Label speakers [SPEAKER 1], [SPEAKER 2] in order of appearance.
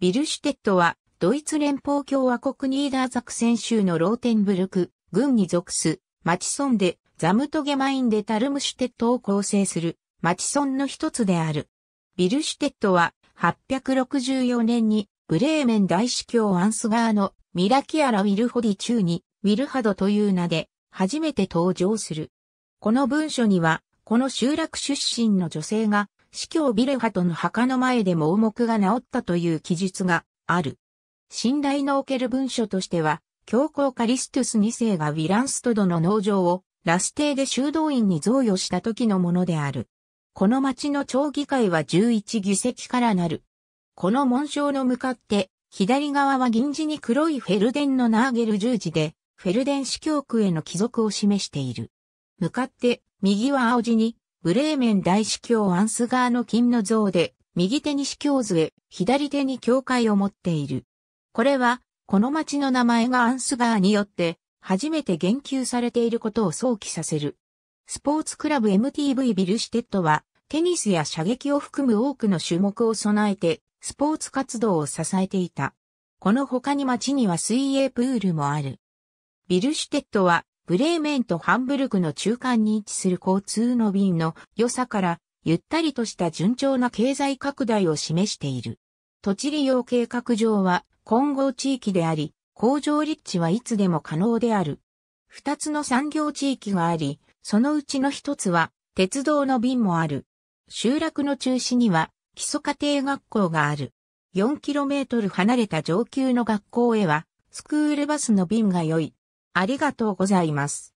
[SPEAKER 1] ビ
[SPEAKER 2] ルシュテットは、ドイツ連邦共和国ニーダーザクセン州のローテンブルク、郡に属す、マチソンで、ザムトゲマインでタルムシュテットを構成する、マチソンの一つである。ビルシュテットは、864年に、ブレーメン大司教アンスガーのミラキアラ・ウィルホディ中に、ウィルハドという名で、初めて登場する。この文書には、この集落出身の女性が、司教ビレハトの墓の前で盲目が治ったという記述がある。信頼のおける文書としては、教皇カリストゥス2世がウィランストドの農場をラステーで修道院に贈与した時のものである。この町の町議会は11議席からなる。この紋章の向かって、左側は銀字に黒いフェルデンのナーゲル十字で、フェルデン司教区への帰属を示している。向かって、右は青字に、ブレーメン大司教アンスガーの金の像で、右手に司教杖、左手に教会を持っている。これは、この町の名前がアンスガーによって、初めて言及されていることを想起させる。スポーツクラブ MTV ビルシテッドは、テニスや射撃を含む多くの種目を備えて、スポーツ活動を支えていた。この他に町には水泳プールもある。ビルシュテッドはブレーメンとハンブルクの中間に位置する交通の便の良さから、ゆったりとした順調な経済拡大を示している。土地利用計画上は混合地域であり、工場立地はいつでも可能である。二つの産業地域があり、そのうちの一つは鉄道の便もある。集落の中心には基礎家庭学校がある。4km 離れた上級の学校へはスクールバスの便が良い。ありがと
[SPEAKER 1] うございます。